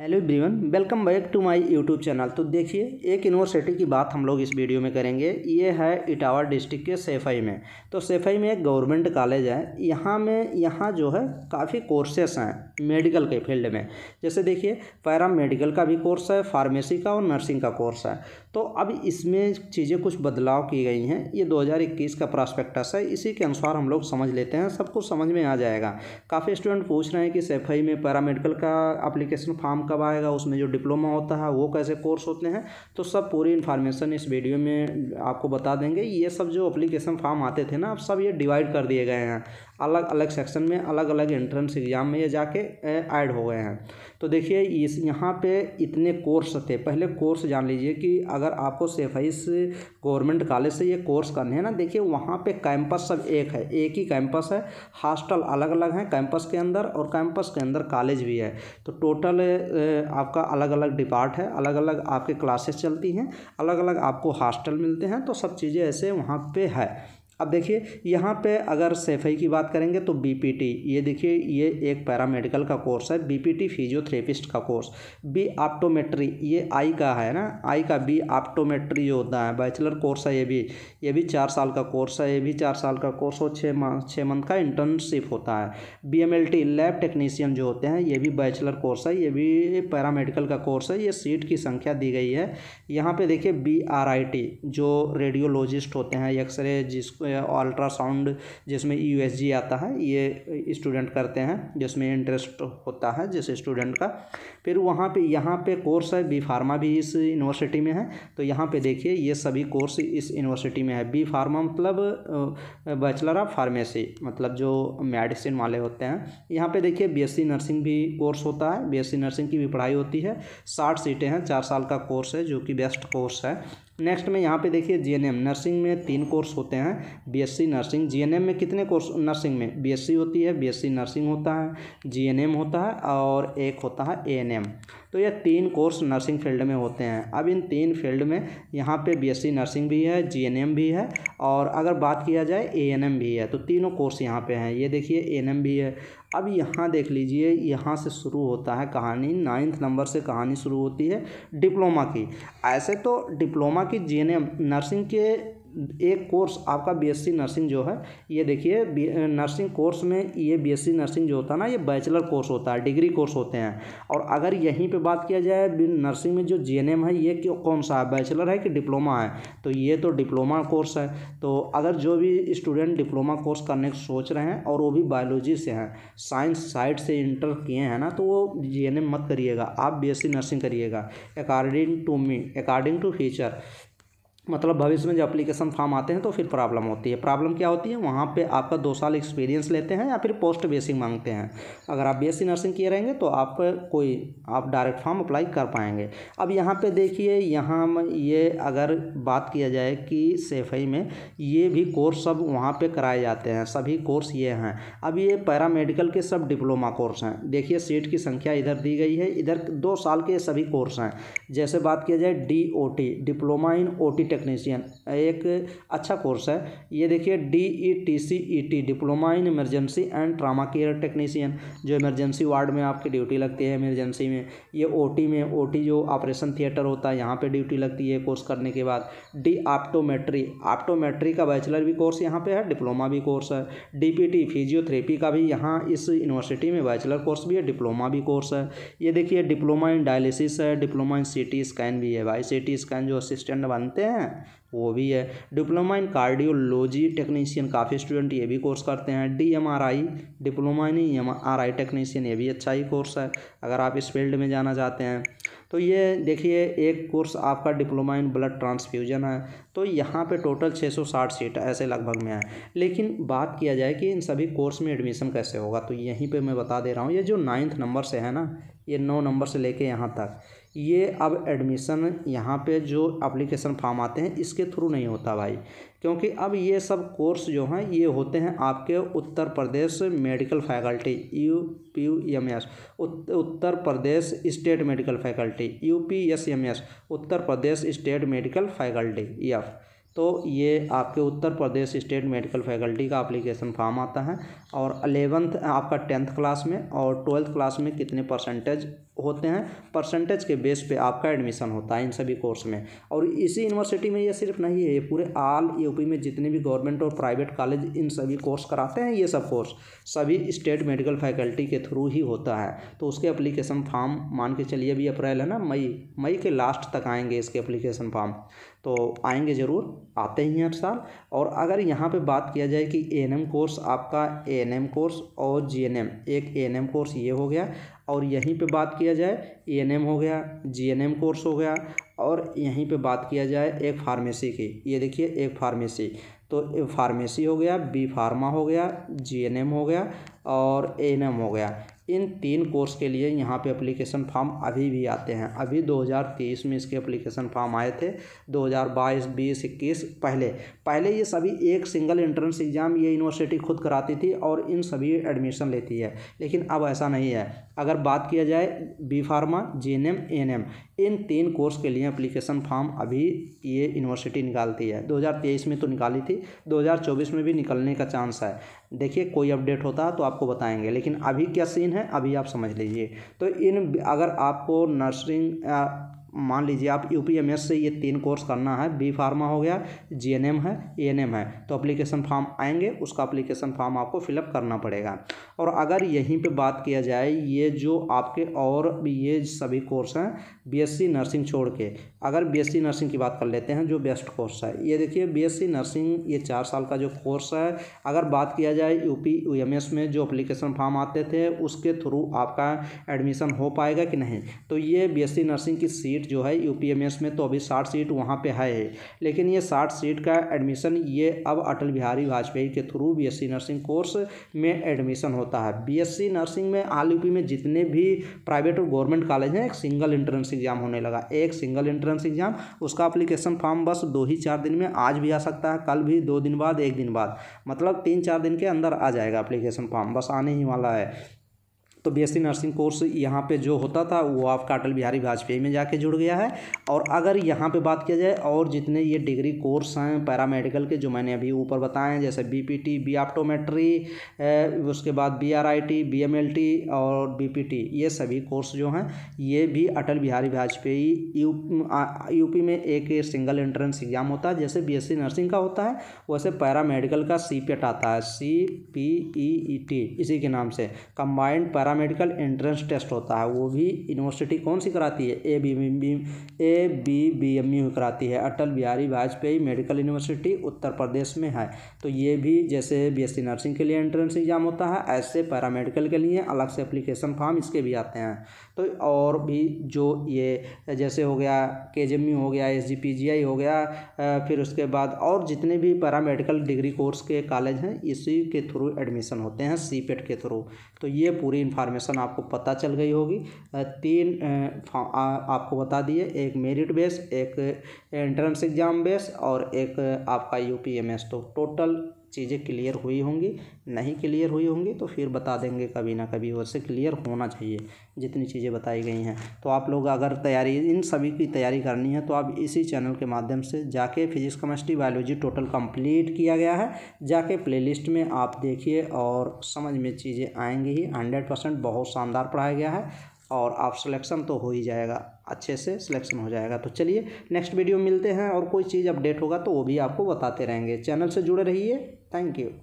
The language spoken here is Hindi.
Hello everyone welcome back to my YouTube channel तो देखिए एक यूनिवर्सिटी की बात हम लोग इस वीडियो में करेंगे ये है इटावा डिस्ट्रिक्ट के सेफाई में तो सेफाई में एक गवर्नमेंट कॉलेज है यहाँ में यहाँ जो है काफ़ी कोर्सेस हैं मेडिकल के फील्ड में जैसे देखिए पैरा मेडिकल का भी कोर्स है फार्मेसी का और नर्सिंग का कोर्स है तो अब इसमें चीज़ें कुछ बदलाव की गई हैं ये 2021 का प्रॉस्पेक्टस है इसी के अनुसार हम लोग समझ लेते हैं सब कुछ समझ में आ जाएगा काफ़ी स्टूडेंट पूछ रहे हैं कि सेफ में पैरा मेडिकल का अप्लीकेशन फॉर्म कब आएगा उसमें जो डिप्लोमा होता है वो कैसे कोर्स होते हैं तो सब पूरी इन्फॉर्मेशन इस वीडियो में आपको बता देंगे ये सब जो अप्लीकेशन फॉर्म आते थे ना अब सब ये डिवाइड कर दिए गए हैं अलग अलग सेक्शन में अलग अलग एंट्रेंस एग्ज़ाम में ये जाके ऐड हो गए हैं तो देखिए इस यहाँ पे इतने कोर्स थे पहले कोर्स जान लीजिए कि अगर आपको सेफाइस गवर्नमेंट कॉलेज से ये कोर्स करने हैं ना देखिए वहाँ पे कैंपस सब एक है एक ही कैंपस है हॉस्टल अलग अलग हैं कैंपस के अंदर और कैंपस के अंदर कॉलेज भी है तो टोटल आपका अलग अलग डिपार्ट है अलग अलग आपके क्लासेस चलती हैं अलग अलग आपको हॉस्टल मिलते हैं तो सब चीज़ें ऐसे वहाँ पर है अब देखिए यहाँ पे अगर सेफई की बात करेंगे तो बीपीटी ये देखिए ये एक पैरामेडिकल का कोर्स है बीपीटी फिजियोथेरेपिस्ट का कोर्स बी आप्टोमेट्री ये आई का है ना आई का बी आप्टोमेट्री होता है बैचलर कोर्स है ये भी ये भी चार साल का कोर्स है ये भी चार साल का कोर्स और छः माह छः मंथ का इंटर्नशिप होता है B M L T lab technician जो होते हैं ये भी बैचलर कोर्स है ये भी पैरामेडिकल का कोर्स है ये सीट की संख्या दी गई है यहाँ पर देखिए बी आर आई टी जो रेडियोलॉजिस्ट होते हैं एक्सरे जिसको अल्ट्रासाउंड जिसमें जी e आता है ये स्टूडेंट करते हैं जिसमें इंटरेस्ट होता है जिस स्टूडेंट का फिर वहाँ पे यहाँ पे कोर्स है बी फार्मा भी इस यूनिवर्सिटी में है तो यहाँ पे देखिए ये सभी कोर्स इस यूनिवर्सिटी में है बी फार्मा मतलब बैचलर ऑफ फार्मेसी मतलब जो मेडिसिन वाले होते हैं यहाँ पर देखिए सी नर्सिंग भी कोर्स होता है सी नर्सिंग की भी पढ़ाई होती है साठ सीटें हैं चार साल का कोर्स है जो कि बेस्ट कोर्स है नेक्स्ट में यहाँ पे देखिए जीएनएम नर्सिंग में तीन कोर्स होते हैं बीएससी नर्सिंग जीएनएम में कितने कोर्स नर्सिंग में बीएससी होती है बीएससी नर्सिंग होता है जीएनएम होता है और एक होता है एएनएम तो ये तीन कोर्स नर्सिंग फील्ड में होते हैं अब इन तीन फील्ड में यहाँ पे बीएससी नर्सिंग भी है जीएनएम भी है और अगर बात किया जाए एएनएम भी है तो तीनों कोर्स यहाँ पे हैं ये देखिए एएनएम भी है अब यहाँ देख लीजिए यहाँ से शुरू होता है कहानी नाइन्थ नंबर से कहानी शुरू होती है डिप्लोमा की ऐसे तो डिप्लोमा की जी नर्सिंग के एक कोर्स आपका बीएससी नर्सिंग जो है ये देखिए नर्सिंग कोर्स में ये बीएससी नर्सिंग जो होता है ना ये बैचलर कोर्स होता है डिग्री कोर्स होते हैं और अगर यहीं पे बात किया जाए नर्सिंग में जो जीएनएम है ये क्यों कौन सा है बैचलर है कि डिप्लोमा है तो ये तो डिप्लोमा कोर्स है तो अगर जो भी स्टूडेंट डिप्लोमा कोर्स करने की सोच रहे हैं और वो भी बायोलॉजी से हैं साइंस साइड से इंटर किए हैं ना तो वो जी मत करिएगा आप बी नर्सिंग करिएगा according to me according to future मतलब भविष्य में जब अप्लीकेशन फॉर्म आते हैं तो फिर प्रॉब्लम होती है प्रॉब्लम क्या होती है वहाँ पे आपका दो साल एक्सपीरियंस लेते हैं या फिर पोस्ट बेसिंग मांगते हैं अगर आप बीएससी नर्सिंग किए रहेंगे तो आप कोई आप डायरेक्ट फॉर्म अप्लाई कर पाएंगे अब यहाँ पे देखिए यहाँ ये अगर बात किया जाए कि सेफई में ये भी कोर्स सब वहाँ पर कराए जाते हैं सभी कोर्स ये हैं अब ये पैरामेडिकल के सब डिप्लोमा कोर्स हैं देखिए सीट की संख्या इधर दी गई है इधर दो साल के सभी कोर्स हैं जैसे बात किया जाए D diploma in O T technician एक अच्छा कोर्स है ये देखिए D E T C E T diploma in emergency and trauma care technician जो इमरजेंसी वार्ड में आपकी ड्यूटी लगती है इमरजेंसी में ये ओ टी में ओ टी जो ऑपरेशन थिएटर होता है यहाँ पे ड्यूटी लगती है कोर्स करने के बाद डी आप्टोमेट्री आप्टोमेट्री का बैचलर भी कोर्स यहाँ पर है डिप्लोमा भी कोर्स है डी पी टी फिजियोथेरेपी का भी यहाँ इस यूनिवर्सिटी में बैचलर कोर्स भी है डिप्लोमा भी कोर्स है ये देखिए डिप्लोमा इन डायलिसिस है diploma in C T scan भी है भाई सी टी स्कैन जो असिस्टेंट बनते हैं हैं वो भी है डिप्लोमा इन कार्डियोलॉजी टेक्नीशियन काफ़ी स्टूडेंट ये भी कोर्स करते हैं D M R I diploma in M R I technician ये भी अच्छा ही कोर्स है अगर आप इस फील्ड में जाना चाहते हैं तो ये देखिए एक कोर्स आपका डिप्लोमा इन ब्लड ट्रांसफ्यूजन है तो यहाँ पे टोटल 660 सीट ऐसे लगभग में है लेकिन बात किया जाए कि इन सभी कोर्स में एडमिशन कैसे होगा तो यहीं पे मैं बता दे रहा हूँ ये जो नाइन्थ नंबर से है ना ये नौ नंबर से लेके यहाँ तक ये अब एडमिशन यहाँ पे जो एप्लीकेशन फॉर्म आते हैं इसके थ्रू नहीं होता भाई क्योंकि अब ये सब कोर्स जो हैं ये होते हैं आपके Uttar Pradesh medical faculty U P U M S Uttar Pradesh state medical faculty U P S M S Uttar Pradesh state medical faculty F तो ये आपके Uttar Pradesh state medical faculty का अप्लीकेशन फॉर्म आता है और अलेवंथ आपका टेंथ क्लास में और ट्वेल्थ क्लास में कितने परसेंटेज होते हैं परसेंटेज के बेस पे आपका एडमिशन होता है इन सभी कोर्स में और इसी यूनिवर्सिटी में ये सिर्फ नहीं है ये पूरे आल यूपी में जितने भी गवर्नमेंट और प्राइवेट कॉलेज इन सभी कोर्स कराते हैं ये सब कोर्स सभी स्टेट मेडिकल फैकल्टी के थ्रू ही होता है तो उसके अप्लीकेशन फॉर्म मान के चलिए अभी अप्रैल है ना मई मई के लास्ट तक आएंगे इसके अप्लीकेशन फॉर्म तो आएंगे ज़रूर आते ही हर साल और अगर यहाँ पे बात किया जाए कि ए कोर्स आपका ए कोर्स और जी एक ए कोर्स ये हो गया और यहीं पे बात किया जाए ई हो गया जी कोर्स हो गया और यहीं पे बात किया जाए एक फार्मेसी की ये देखिए एक फार्मेसी तो फार्मेसी हो गया बी फार्मा हो गया जी हो गया और ए हो गया इन तीन कोर्स के लिए यहाँ पे एप्लीकेशन फॉर्म अभी भी आते हैं अभी 2023 में इसके एप्लीकेशन फॉर्म आए थे 2022, 20, 21 पहले पहले ये सभी एक सिंगल एंट्रेंस एग्ज़ाम ये यूनिवर्सिटी खुद कराती थी और इन सभी एडमिशन लेती है लेकिन अब ऐसा नहीं है अगर बात किया जाए B pharma G N M N M इन तीन कोर्स के लिए अप्लीकेशन फॉर्म अभी ये यूनिवर्सिटी निकालती है 2023 में तो निकाली थी 2024 में भी निकलने का चांस है देखिए कोई अपडेट होता है तो आपको बताएंगे लेकिन अभी क्या सीन है अभी आप समझ लीजिए तो इन अगर आपको नर्सिंग मान लीजिए आप यू से ये तीन कोर्स करना है बी फार्मा हो गया जी है ए है तो अप्लीकेशन फॉर्म आएंगे उसका अप्लीकेशन फॉर्म आपको फिलअप करना पड़ेगा और अगर यहीं पे बात किया जाए ये जो आपके और ये सभी कोर्स हैं बीएससी नर्सिंग छोड़ के अगर बीएससी नर्सिंग की बात कर लेते हैं जो बेस्ट कोर्स है ये देखिए सी नर्सिंग ये चार साल का जो कोर्स है अगर बात किया जाए यूपी एस में जो अप्लीकेशन फॉर्म आते थे उसके थ्रू आपका एडमिशन हो पाएगा कि नहीं तो ये सी नर्सिंग की सीट जो है यू में तो अभी साठ सीट वहाँ पर है लेकिन ये साठ सीट का एडमिशन ये अब अटल बिहारी वाजपेयी के थ्रू बी नर्सिंग कोर्स में एडमिशन होता है बी नर्सिंग में आल यू में जितने भी प्राइवेट और गवर्नमेंट कॉलेज हैं एक सिंगल इंट्रेंस एग्जाम होने लगा एक सिंगल इंट्रेंस एग्जाम उसका अप्लीकेशन फॉर्म बस दो ही चार दिन में आज भी आ सकता है कल भी दो दिन बाद एक दिन बाद मतलब तीन चार दिन के अंदर आ जाएगा अप्लीकेशन फॉर्म बस आने ही वाला है तो बी नर्सिंग कोर्स यहाँ पे जो होता था वो आपका अटल बिहारी वाजपेयी में जाके जुड़ गया है और अगर यहाँ पे बात किया जाए और जितने ये डिग्री कोर्स हैं पैरामेडिकल के जो मैंने अभी ऊपर बताए हैं जैसे B P T B optometry उसके बाद B R I T B M L T और बी पी टी ये सभी कोर्स जो हैं ये भी अटल बिहारी वाजपेयी यू यूपी में एक सिंगल एंट्रेंस एग्ज़ाम होता है जैसे बी नर्सिंग का होता है वैसे पैरामेडिकल का सी e आता है सी पी ई टी इसी के नाम से combined paramedical entrance test होता है वो भी यूनिवर्सिटी कौन सी कराती है A B B A B B M U कराती है अटल बिहारी वाजपेयी मेडिकल यूनिवर्सिटी उत्तर प्रदेश में है तो ये भी जैसे बी एस सी नर्सिंग के लिए एंट्रेंस एग्ज़ाम होता है ऐसे पैरामेडिकल के लिए अलग से अप्लीकेशन फॉर्म इसके भी आते हैं तो और भी जो ये जैसे हो गया के जे एम यू हो गया एस जी पी जी आई हो गया फिर उसके बाद और जितने भी पैरामेडिकल डिग्री कोर्स के कॉलेज हैं इसी के थ्रू एडमिशन होते हैं सी पेट e के थ्रू तो ये पूरी इन्फॉर्मेशन फार्मेशन आपको पता चल गई होगी तीन आपको बता दिए एक मेरिट बेस एक एंट्रेंस एग्ज़ाम बेस और एक आपका यू तो टोटल चीज़ें क्लियर हुई होंगी नहीं क्लियर हुई होंगी तो फिर बता देंगे कभी ना कभी उससे क्लियर होना चाहिए जितनी चीज़ें बताई गई हैं तो आप लोग अगर तैयारी इन सभी की तैयारी करनी है तो आप इसी चैनल के माध्यम से जाके physics chemistry biology total complete किया गया है जाके प्लेलिस्ट में आप देखिए और समझ में चीज़ें आएँगी ही हंड्रेड परसेंट बहुत शानदार पढ़ाया गया है और आप सिलेक्शन तो हो ही जाएगा अच्छे से सिलेक्शन हो जाएगा तो चलिए नेक्स्ट वीडियो मिलते हैं और कोई चीज़ अपडेट होगा तो वो भी आपको बताते रहेंगे चैनल से जुड़े रहिए Thank you.